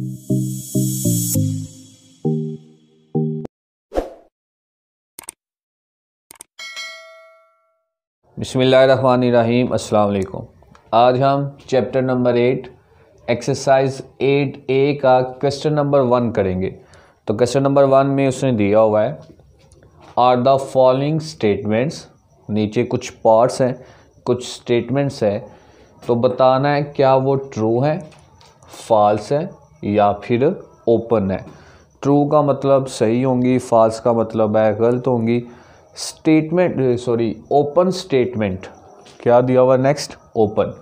बसमीम अल्लाम आज हम chapter number eight exercise eight A का क्वेश्चन नंबर वन करेंगे तो क्वेश्चन नंबर वन में उसने दिया हुआ है आर द फॉलोइंग स्टेटमेंट्स नीचे कुछ पार्ट्स हैं कुछ स्टेटमेंट्स हैं तो बताना है क्या वो ट्रू है फॉल्स है या फिर ओपन है ट्रू का मतलब सही होंगी फाल्स का मतलब है गलत होंगी स्टेटमेंट सॉरी ओपन स्टेटमेंट क्या दिया हुआ नेक्स्ट ओपन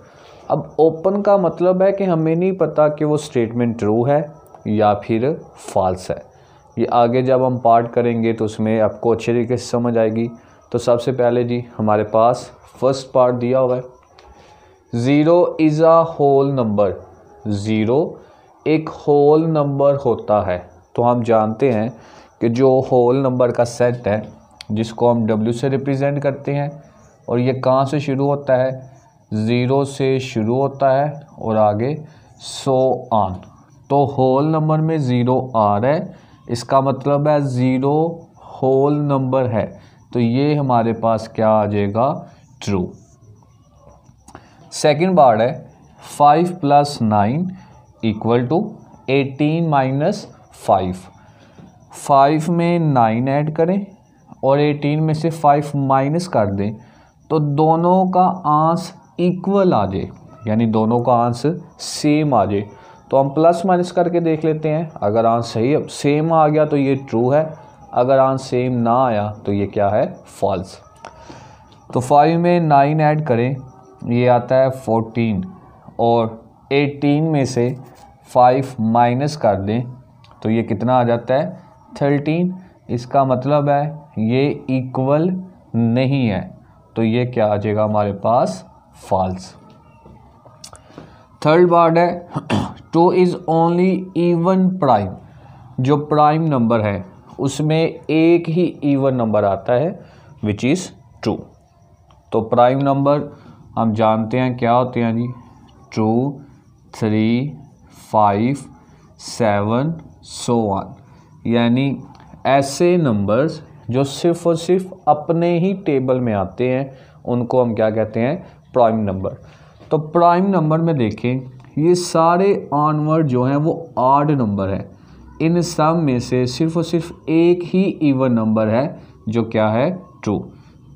अब ओपन का मतलब है कि हमें नहीं पता कि वो स्टेटमेंट ट्रू है या फिर फॉल्स है ये आगे जब हम पार्ट करेंगे तो उसमें आपको अच्छे तरीके से समझ आएगी तो सबसे पहले जी हमारे पास फर्स्ट पार्ट दिया हुआ है zero is a whole number zero एक होल नंबर होता है तो हम जानते हैं कि जो होल नंबर का सेट है जिसको हम डब्ल्यू से रिप्रेजेंट करते हैं और ये कहाँ से शुरू होता है ज़ीरो से शुरू होता है और आगे सो आन तो होल नंबर में ज़ीरो आ रहा है इसका मतलब है ज़ीरो होल नंबर है तो ये हमारे पास क्या आ जाएगा ट्रू सेकंड बार है five plus nine equal to eighteen minus five five में नाइन ऐड करें और एटीन में से फाइव माइनस कर दें तो दोनों का आंस इक्वल आ जाए यानी दोनों का आंस सेम आ जाए तो हम प्लस माइनस करके देख लेते हैं अगर आंस सही सेम आ गया तो ये ट्रू है अगर आंस सेम ना आया तो ये क्या है फॉल्स तो फाइव में नाइन ऐड करें ये आता है फोर्टीन और एटीन में से फाइव माइनस कर दें तो ये कितना आ जाता है थर्टीन इसका मतलब है ये इक्वल नहीं है तो ये क्या आ जाएगा हमारे पास फॉल्स थर्ड वर्ड है two is only even prime जो प्राइम नंबर है उसमें एक ही इवन नंबर आता है विच इज़ टू तो प्राइम नंबर हम जानते हैं क्या होते हैं जी two three five seven so on यानी ऐसे नंबर्स जो सिर्फ और सिर्फ अपने ही टेबल में आते हैं उनको हम क्या कहते हैं प्राइम नंबर तो प्राइम नंबर में देखें ये सारे ऑनवर्ड जो हैं वो आर्ड नंबर हैं इन सब में से सिर्फ और सिर्फ एक ही इवन नंबर है जो क्या है टू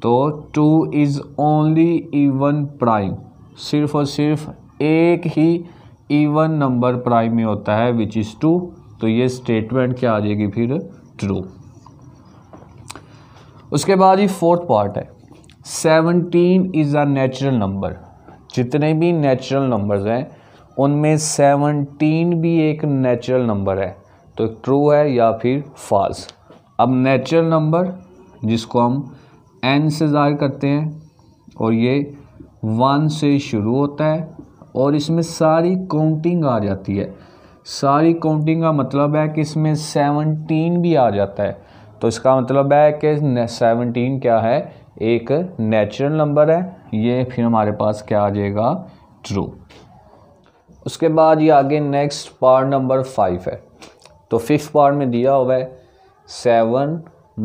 तो two is only even prime सिर्फ और सिर्फ एक ही इवन नंबर प्राइम में होता है विच इज़ टू तो ये स्टेटमेंट क्या आ जाएगी फिर ट्रू उसके बाद ये फोर्थ पार्ट है seventeen is a natural number जितने भी नेचुरल नंबर्स हैं उनमें सेवनटीन भी एक नेचुरल नंबर है तो ट्रू है या फिर फॉल्स अब नेचुरल नंबर जिसको हम एन से ज़ाहिर करते हैं और ये वन से शुरू होता है और इसमें सारी काउंटिंग आ जाती है सारी काउंटिंग का मतलब है कि इसमें सेवनटीन भी आ जाता है तो इसका मतलब है कि सेवनटीन क्या है एक नेचुरल नंबर है ये फिर हमारे पास क्या आ जाएगा ट्रू उसके बाद ये आगे नेक्स्ट पार्ट नंबर फाइव है तो फिफ्थ पार्ट में दिया हुआ है सेवन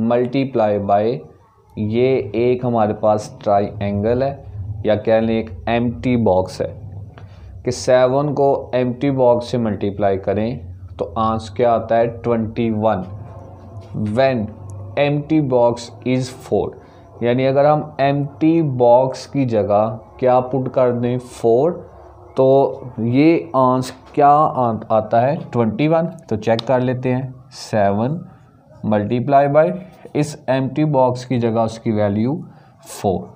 मल्टीप्लाई बाय ये एक हमारे पास ट्राई एंगल है या कह लें एक एम्प्टी बॉक्स है कि सेवन को एम बॉक्स से मल्टीप्लाई करें तो आंसर क्या आता है twenty one when M box is four यानी अगर हम एम बॉक्स की जगह क्या पुट कर दें फोर तो ये आंसर क्या आता है ट्वेंटी वन तो चेक कर लेते हैं सेवन मल्टीप्लाई बाय इस एम बॉक्स की जगह उसकी वैल्यू फोर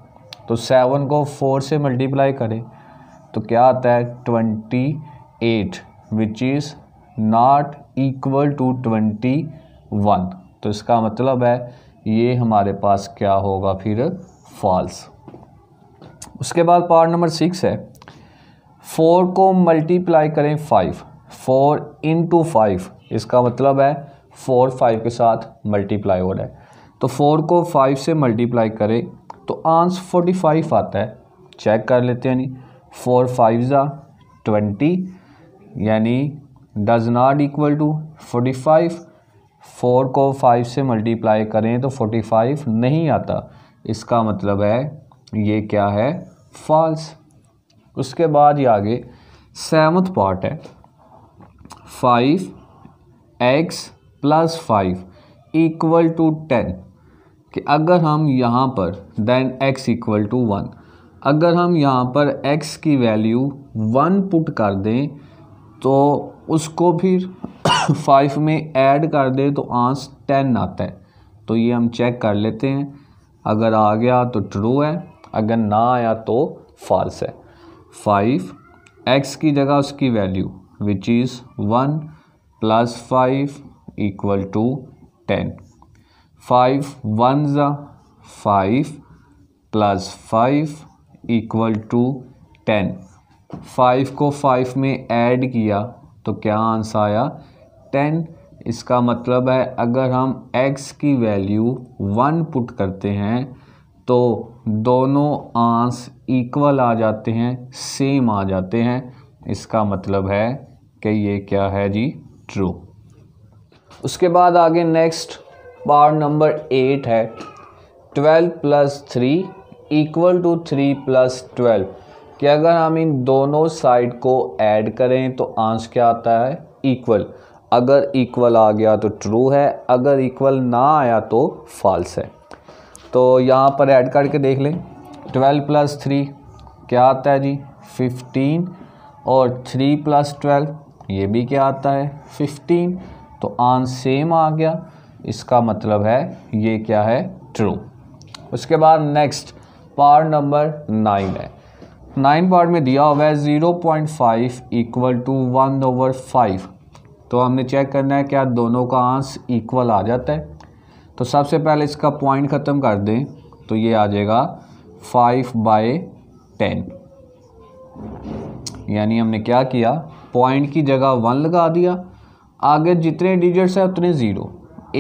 तो सेवन को फोर से मल्टीप्लाई करें तो क्या आता है twenty eight which is not equal to twenty one तो इसका मतलब है ये हमारे पास क्या होगा फिर फॉल्स उसके बाद पार्ट नंबर सिक्स है फोर को मल्टीप्लाई करें फाइव फोर इंटू फाइव इसका मतलब है फोर फाइव के साथ मल्टीप्लाई हो रहा है तो फोर को फाइव से मल्टीप्लाई करें तो आंसर फोर्टी फाइव आता है चेक कर लेते हैं नहीं फोर फाइव ज़ा ट्वेंटी यानी does not equal to forty five four को फाइव से मल्टीप्लाई करें तो फोर्टी फाइव नहीं आता इसका मतलब है ये क्या है फॉल्स उसके बाद ये आगे सेवन्थ पार्ट है five X plus five equal to ten कि अगर हम यहाँ पर then X equal to one अगर हम यहाँ पर x की वैल्यू वन पुट कर दें तो उसको फिर फाइव में ऐड कर दें तो आंस टेन आता है तो ये हम चेक कर लेते हैं अगर आ गया तो ट्रू है अगर ना आया तो फॉल्स है फाइव एक्स की जगह उसकी value which is one plus five equal to ten five one ज़ा five plus five equal to ten five को फाइव में ऐड किया तो क्या आंसर आया टेन इसका मतलब है अगर हम x की वैल्यू वन पुट करते हैं तो दोनों आंस इक्वल आ जाते हैं सेम आ जाते हैं इसका मतलब है कि ये क्या है जी ट्रू उसके बाद आगे नेक्स्ट पार्ट नंबर एट है twelve plus three equal to three plus twelve कि अगर हम इन दोनों साइड को ऐड करें तो आंसर क्या आता है इक्वल अगर इक्वल आ गया तो ट्रू है अगर इक्वल ना आया तो फॉल्स है तो यहाँ पर ऐड करके देख लें ट्वेल्व प्लस थ्री क्या आता है जी फिफ्टीन और थ्री प्लस ट्वेल्व ये भी क्या आता है फिफ्टीन तो आंस सेम आ गया इसका मतलब है ये क्या है ट्रू उसके बाद नेक्स्ट पार्ट नंबर नाइन है नाइन पार्ट में दिया हुआ है zero point five equal to one over five तो हमने चेक करना है क्या दोनों का आंस इक्वल आ जाता है तो सबसे पहले इसका पॉइंट ख़त्म कर दें तो ये आ जाएगा फाइव बाय टेन यानी हमने क्या किया पॉइंट की जगह वन लगा दिया आगे जितने डिजिट्स हैं उतने ज़ीरो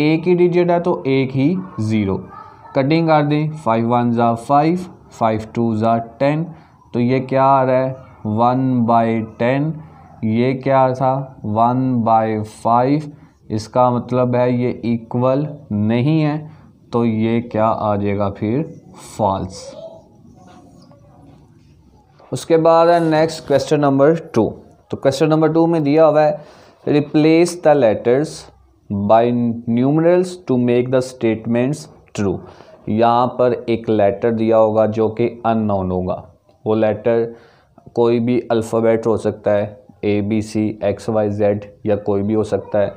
एक ही डिजिट है तो एक ही ज़ीरो कटिंग कर दें फाइव वन ज़ा फाइव फाइव टू ज़ा टेन तो ये क्या आ रहा है वन बाई टेन ये क्या था वन बाई फाइव इसका मतलब है ये इक्वल नहीं है तो ये क्या आ जाएगा फिर फॉल्स उसके बाद है नेक्स्ट क्वेश्चन नंबर टू तो क्वेश्चन नंबर टू में दिया हुआ है replace the letters by numerals to make the statements true यहाँ पर एक लेटर दिया होगा जो कि अननोन होगा वो लेटर कोई भी अल्फ़ाबेट हो सकता है A B C X Y Z या कोई भी हो सकता है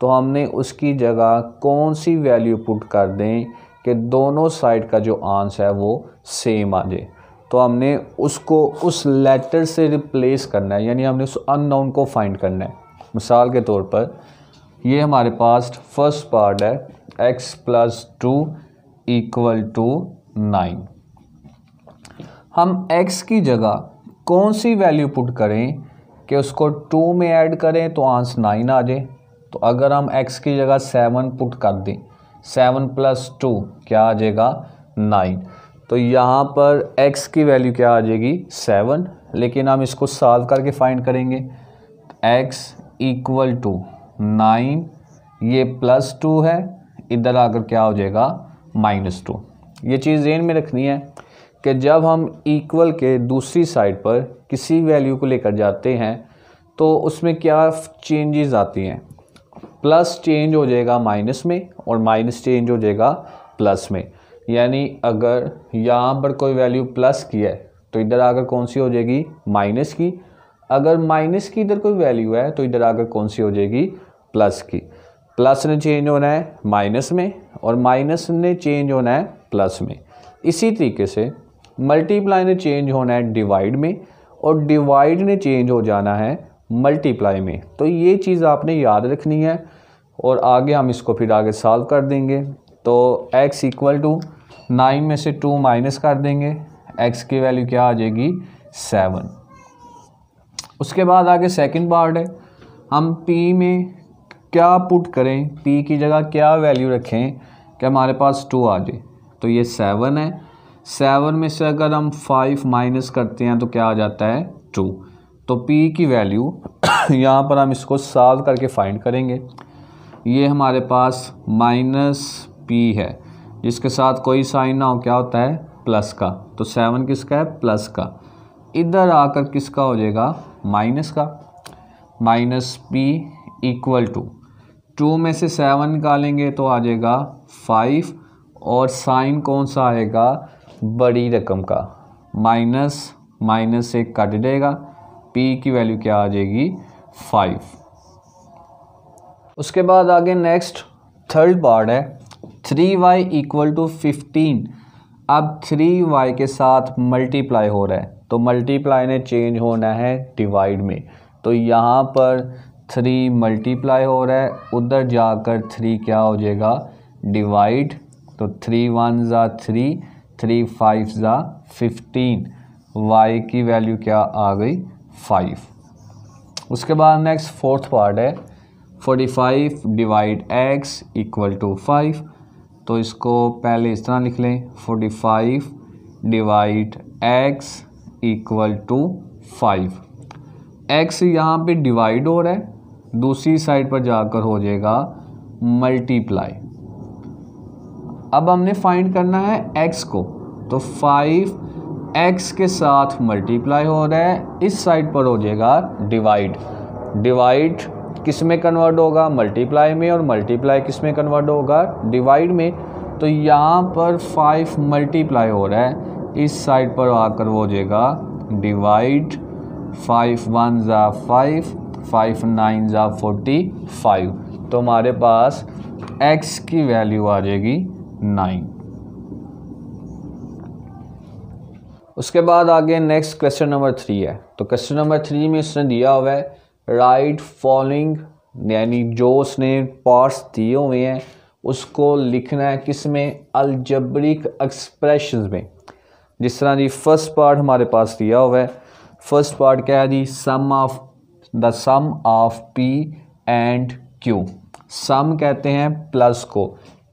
तो हमने उसकी जगह कौन सी वैल्यू पुट कर दें कि दोनों साइड का जो आंसर है वो सेम आ जाए तो हमने उसको उस लेटर से रिप्लेस करना है यानी हमने उस अननोन को फाइंड करना है मिसाल के तौर पर ये हमारे पास फर्स्ट पार्ट है x plus two equal to nine हम x की जगह कौन सी वैल्यू पुट करें कि उसको टू में ऐड करें तो आंसर नाइन आ जाए तो अगर हम x की जगह सेवन पुट कर दें सेवन प्लस टू क्या आ जाएगा नाइन तो यहाँ पर x की वैल्यू क्या आ जाएगी सेवन लेकिन हम इसको सॉल्व करके फाइंड करेंगे x इक्वल टू नाइन ये प्लस टू है इधर आकर क्या हो जाएगा माइनस टू ये चीज़ जेन में रखनी है कि जब हम इक्वल के दूसरी साइड पर किसी वैल्यू को लेकर जाते हैं तो उसमें क्या चेंजेस आती हैं प्लस चेंज हो जाएगा माइनस में और माइनस चेंज हो जाएगा प्लस में यानी अगर यहाँ पर कोई वैल्यू प्लस की है तो इधर आकर कौन सी हो जाएगी माइनस की अगर माइनस की इधर कोई वैल्यू है तो इधर आकर कौन सी हो जाएगी प्लस की प्लस ने चेंज होना है माइनस में और माइनस ने चेंज होना है प्लस में इसी तरीके से मल्टीप्लाई ने चेंज होना है डिवाइड में और डिवाइड ने चेंज हो जाना है मल्टीप्लाई में तो ये चीज़ आपने याद रखनी है और आगे हम इसको फिर आगे सॉल्व कर देंगे तो x इक्वल टू नाइन में से टू माइनस कर देंगे x की वैल्यू क्या आ जाएगी सेवन उसके बाद आगे सेकंड पार्ट है हम p में क्या पुट करें पी की जगह क्या वैल्यू रखें कि हमारे पास टू आ जाए तो ये सेवन है सेवन में से अगर हम फाइव माइनस करते हैं तो क्या आ जाता है टू तो पी की वैल्यू यहाँ पर हम इसको सॉल्व करके फाइंड करेंगे ये हमारे पास माइनस पी है जिसके साथ कोई साइन ना हो क्या होता है प्लस का तो सेवन किसका है प्लस का इधर आकर किसका हो जाएगा माइनस का minus p equal to two में से सेवन निकालेंगे तो आ जाएगा फाइव और साइन कौन सा आएगा बड़ी रकम का माइनस माइनस से कट जाएगा पी की वैल्यू क्या आ जाएगी फाइव उसके बाद आगे नेक्स्ट थर्ड पार्ट है three y equal to fifteen अब थ्री वाई के साथ मल्टीप्लाई हो रहा है तो मल्टीप्लाई ने चेंज होना है डिवाइड में तो यहाँ पर थ्री मल्टीप्लाई हो रहा है उधर जाकर थ्री क्या हो जाएगा डिवाइड तो थ्री वन ज़ा थ्री थ्री फाइव ज़ा फिफ्टीन वाई की वैल्यू क्या आ गई फाइव उसके बाद नेक्स्ट फोर्थ पार्ट है forty five divide x equal to five तो इसको पहले इस तरह लिख लें forty five divide x equal to five x यहाँ पे डिवाइड हो रहा है दूसरी साइड पर जाकर हो जाएगा मल्टीप्लाई अब हमने फाइंड करना है एक्स को तो फाइव एक्स के साथ मल्टीप्लाई हो रहा है इस साइड पर हो जाएगा डिवाइड डिवाइड किस में कन्वर्ट होगा मल्टीप्लाई में और मल्टीप्लाई किस में कन्वर्ट होगा डिवाइड में तो यहाँ पर फाइव मल्टीप्लाई हो रहा है इस साइड पर आकर हो जाएगा डिवाइड फाइव वन ज़ा फाइव फाइव नाइन ज़ा फोर्टी फाइव तो हमारे पास एक्स की वैल्यू आ जाएगी नाइन उसके बाद आगे नेक्स्ट क्वेश्चन नंबर थ्री है तो क्वेश्चन नंबर थ्री में इसने दिया हुआ है राइट फॉलोइंग यानी जो उसने पार्ट्स दिए हुए हैं उसको लिखना है किस में अलजबरिक एक्सप्रेशन में जिस तरह जी फर्स्ट पार्ट हमारे पास दिया हुआ है फर्स्ट पार्ट क्या है जी sum of the sum of p and q sum कहते हैं प्लस को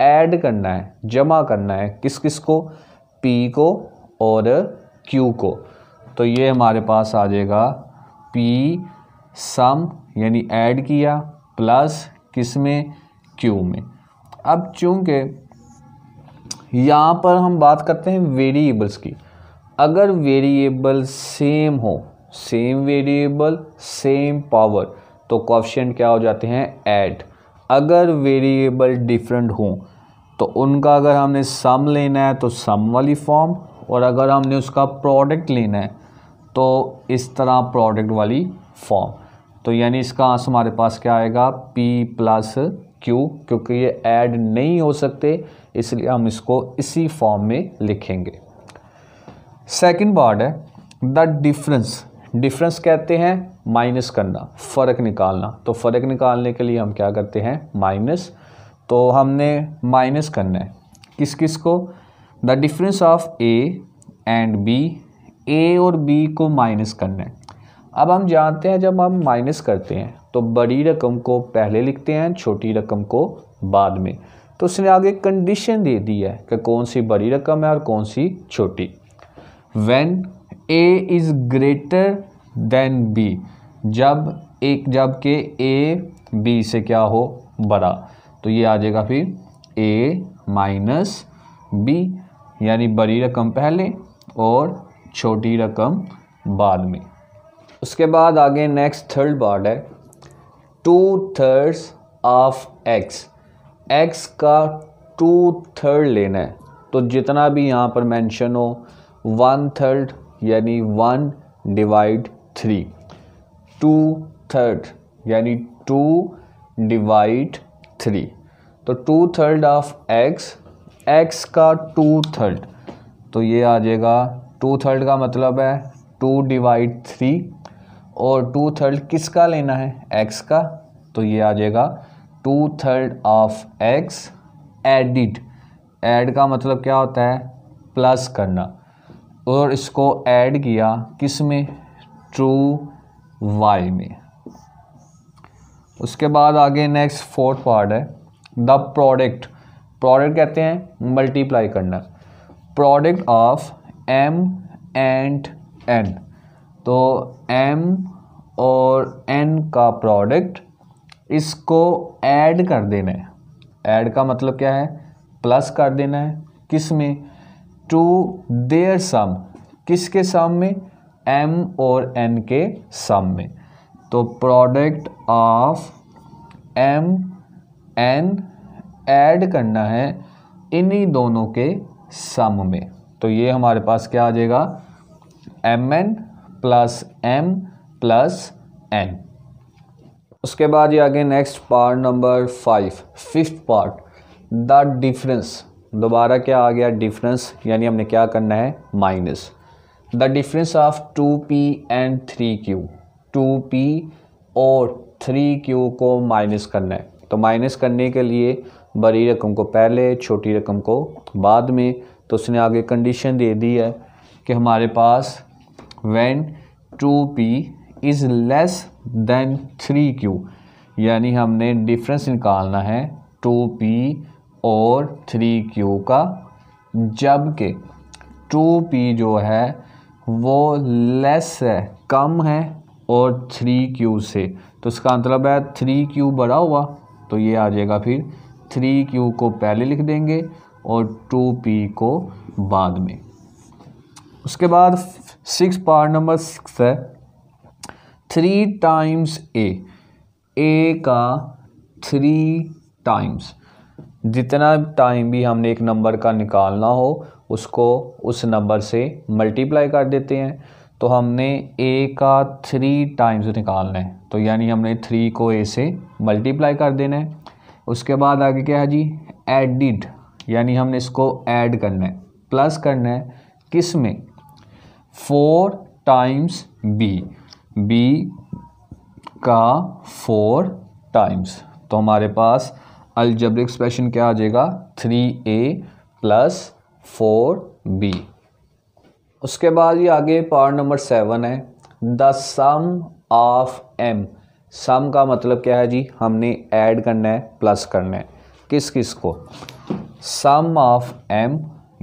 ऐड करना है जमा करना है किस किस को पी को और क्यू को तो ये हमारे पास आ जाएगा पी सम यानी ऐड किया प्लस किस में क्यू में अब चूंकि यहाँ पर हम बात करते हैं वेरिएबल्स की अगर वेरिएबल सेम हो सेम वेरिएबल सेम पावर तो क्वेश्चन क्या हो जाते हैं ऐड अगर वेरिएबल डिफरेंट हों तो उनका अगर हमने सम लेना है तो सम वाली फॉर्म और अगर हमने उसका प्रोडक्ट लेना है तो इस तरह प्रोडक्ट वाली फॉर्म तो यानी इसका आंसर हमारे पास क्या आएगा p प्लस क्यू क्योंकि ये ऐड नहीं हो सकते इसलिए हम इसको इसी फॉर्म में लिखेंगे सेकंड वर्ड है द डिफरेंस डिफरेंस कहते हैं माइनस करना फ़र्क निकालना तो फ़र्क निकालने के लिए हम क्या करते हैं माइनस तो हमने माइनस करना है किस किस को the difference of a and b a और बी को माइनस करना है अब हम जानते हैं जब हम माइनस करते हैं तो बड़ी रकम को पहले लिखते हैं छोटी रकम को बाद में तो उसने आगे कंडीशन दे दी है कि कौन सी बड़ी रकम है और कौन सी छोटी when a is greater than b जब एक जब के ए बी से क्या हो बड़ा तो ये आ जाएगा फिर ए माइनस बी यानी बड़ी रकम पहले और छोटी रकम बाद में उसके बाद आगे नेक्स्ट थर्ड पार्ट है two thirds of x x का टू थर्ड लेना है तो जितना भी यहाँ पर मेंशन हो वन थर्ड यानी one divide three two third यानी टू डिवाइड थ्री तो two third of x x का टू थर्ड तो ये आ जाएगा टू थर्ड का मतलब है टू डिवाइड थ्री और टू थर्ड किसका लेना है एक्स का तो ये आ जाएगा two third of x added add का मतलब क्या होता है प्लस करना और इसको ऐड किया किस में ट्रू वाई में उसके बाद आगे नेक्स्ट फोर्थ पार्ट है द प्रोडक्ट प्रोडक्ट कहते हैं मल्टीप्लाई करना product of m and n तो एम और एन का प्रोडक्ट इसको ऐड कर देना है ऐड का मतलब क्या है प्लस कर देना है किस में टू देयर सम किसके सम में एम और एन के सम में तो product of m n add करना है इन्हीं दोनों के सम में तो ये हमारे पास क्या आ जाएगा m n plus m plus n उसके बाद ये आगे next part number five fifth part the difference दोबारा क्या आ गया डिफरेंस यानी हमने क्या करना है minus the difference of two p and three q two p और थ्री क्यू को माइनस करना है तो माइनस करने के लिए बड़ी रकम को पहले छोटी रकम को बाद में तो उसने आगे कंडीशन दे दी है कि हमारे पास when two p is less than three q यानी हमने डिफरेंस निकालना है टू पी और थ्री क्यू का जबकि टू पी जो है वो लेस है कम है और थ्री क्यू से तो इसका मतलब है थ्री क्यू बड़ा हुआ तो ये आ जाएगा फिर थ्री क्यू को पहले लिख देंगे और टू पी को बाद में उसके बाद सिक्स पार्ट नंबर सिक्स है थ्री टाइम्स ए ए का थ्री टाइम्स जितना टाइम भी हमने एक नंबर का निकालना हो उसको उस नंबर से मल्टीप्लाई कर देते हैं तो हमने ए का थ्री टाइम्स निकालना है तो यानी हमने थ्री को ए से मल्टीप्लाई कर देना है उसके बाद आगे क्या है जी एडिड यानी हमने इसको ऐड करना है प्लस करना है किस में फोर टाइम्स बी बी का फोर टाइम्स तो हमारे पास अलजब्रिक एक्सप्रेशन क्या आ जाएगा three a plus four b उसके बाद ये आगे पार्ट नंबर सेवन है the sum of m sum का मतलब क्या है जी हमने ऐड करना है प्लस करना है किस किस को सम ऑफ एम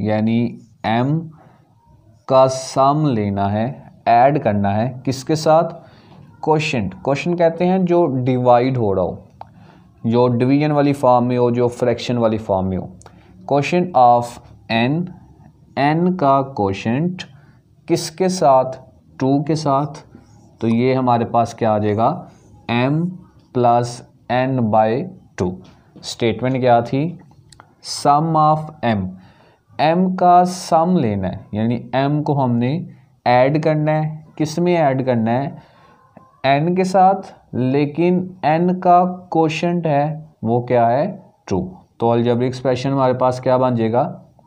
यानी एम का सम लेना है ऐड करना है किसके साथ क्वेश्चन क्वेश्चन कहते हैं जो डिवाइड हो रहा हो जो डिवीजन वाली फॉर्म में हो जो फ्रैक्शन वाली फॉर्म में हो क्वेश्चन ऑफ एन एन का क्वेश्चन किसके साथ टू के साथ तो ये हमारे पास क्या आ जाएगा m plus n by two statement क्या थी सम ऑफ एम एम का सम लेना है यानी एम को हमने ऐड करना है किस में ऐड करना है एन के साथ लेकिन एन का कोशंट है वो क्या है टू तो अलजबरी एक्सप्रेशन हमारे पास क्या बन जाएगा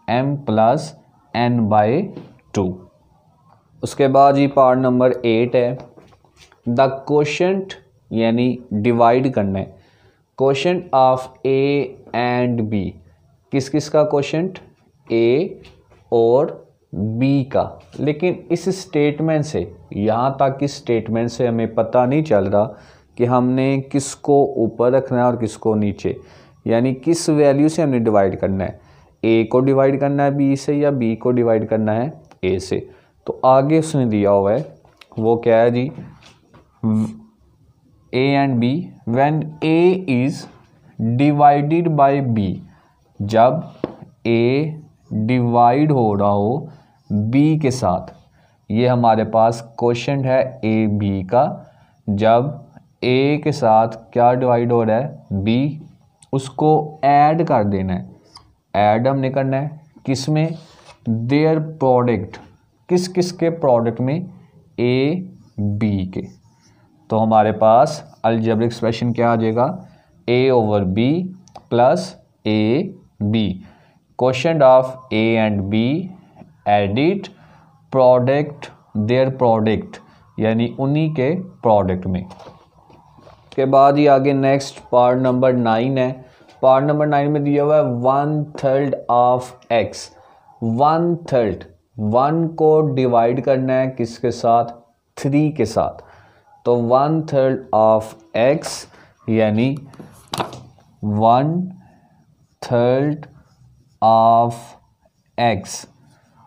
m plus n by two उसके बाद ये पार्ट नंबर एट है द कोशंट यानी डिवाइड करने है quotient of a and b किस किस का कोशंट ए और बी का लेकिन इस स्टेटमेंट से यहाँ तक इस स्टेटमेंट से हमें पता नहीं चल रहा कि हमने किसको ऊपर रखना है और किसको नीचे यानी किस वैल्यू से हमने डिवाइड करना है ए को डिवाइड करना है बी से या बी को डिवाइड करना है ए से तो आगे उसने दिया हुआ है वो क्या है जी a and b when a is divided by b जब ए डिवाइड हो रहा हो बी के साथ ये हमारे पास क्वेश्चन है ए बी का जब ए के साथ क्या डिवाइड हो रहा है बी उसको ऐड कर देना है ऐड हमने करना है किस में देयर प्रोडक्ट किस किस के प्रोडक्ट में ए बी के तो हमारे पास अल्जब्रिक एक्सप्रेशन क्या आ जाएगा a over b plus a b question of a and b added product their product यानी उन्हीं के प्रोडक्ट में के बाद ही आगे नेक्स्ट पार्ट नंबर नाइन है पार्ट नंबर नाइन में दिया हुआ है one third of x one third one को डिवाइड करना है किसके साथ थ्री के साथ तो वन थर्ड ऑफ एक्स यानी one third of x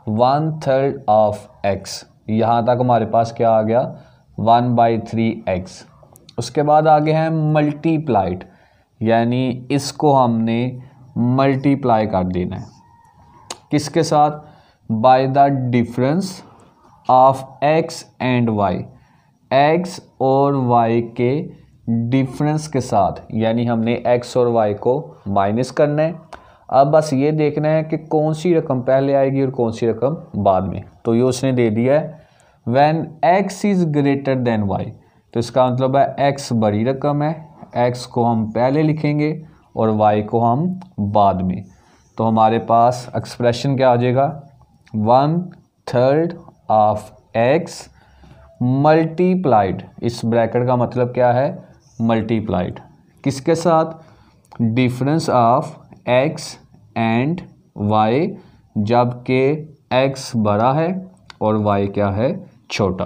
one third of x यहाँ तक हमारे पास क्या आ गया वन बाई थ्री एक्स उसके बाद आगे हैं मल्टीप्लाइड यानी इसको हमने मल्टीप्लाई कर देना है किसके साथ by the difference of x and y x और वाई के डिफरेंस के साथ यानी हमने एक्स और वाई को माइनस करना है अब बस ये देखना है कि कौन सी रकम पहले आएगी और कौन सी रकम बाद में तो ये उसने दे दिया है when x is greater than y तो इसका मतलब है एक्स बड़ी रकम है एक्स को हम पहले लिखेंगे और वाई को हम बाद में तो हमारे पास एक्सप्रेशन क्या आ जाएगा one third of x multiplied इस ब्रैकेट का मतलब क्या है मल्टीप्लाइड किसके साथ difference of x and y जबकि एक्स बड़ा है और वाई क्या है छोटा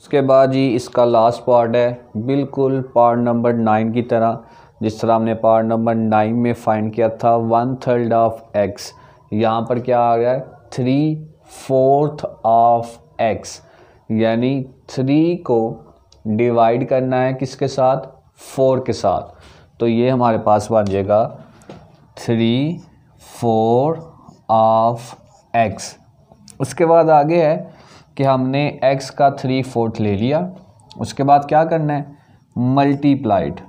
उसके बाद जी इसका लास्ट पार्ट है बिल्कुल पार्ट नंबर नाइन की तरह जिस तरह हमने पार्ट नंबर नाइन में फाइंड किया था वन थर्ड ऑफ एक्स यहाँ पर क्या आ गया है थ्री फोर्थ ऑफ एक्स यानी थ्री को डिवाइड करना है किसके साथ फोर के साथ तो ये हमारे पास बन जाएगा थ्री फोर ऑफ एक्स उसके बाद आगे है कि हमने एक्स का थ्री फोर्थ ले लिया उसके बाद क्या करना है मल्टीप्लाइड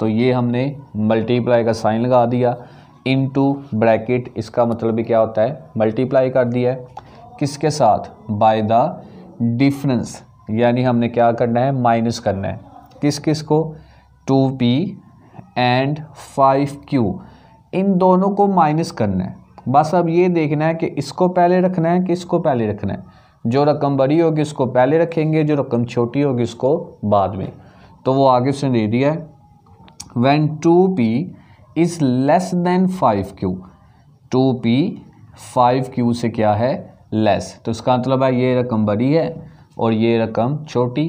तो ये हमने मल्टीप्लाई का साइन लगा दिया इन टू ब्रैकेट इसका मतलब भी क्या होता है मल्टीप्लाई कर दिया है किसके साथ बाय द डिफरेंस यानी हमने क्या करना है माइनस करना है किस किस को two p and five q इन दोनों को माइनस करना है बस अब ये देखना है कि इसको पहले रखना है कि इसको पहले रखना है जो रकम बड़ी होगी उसको पहले रखेंगे जो रकम छोटी होगी उसको बाद में तो वो आगे उसने दे दिया है when two p is less than five q two p five q से क्या है लेस तो इसका मतलब है ये रकम बड़ी है और ये रकम छोटी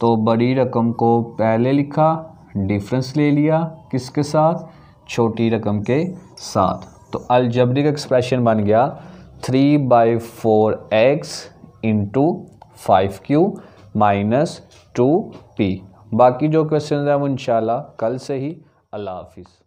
तो बड़ी रकम को पहले लिखा डिफरेंस ले लिया किसके साथ छोटी रकम के साथ तो अलजबरी एक्सप्रेशन बन गया three by four x into five q minus two p बाकी जो क्वेश्चन हैं वो इंशाल्लाह कल से ही अल्लाह हाफिज़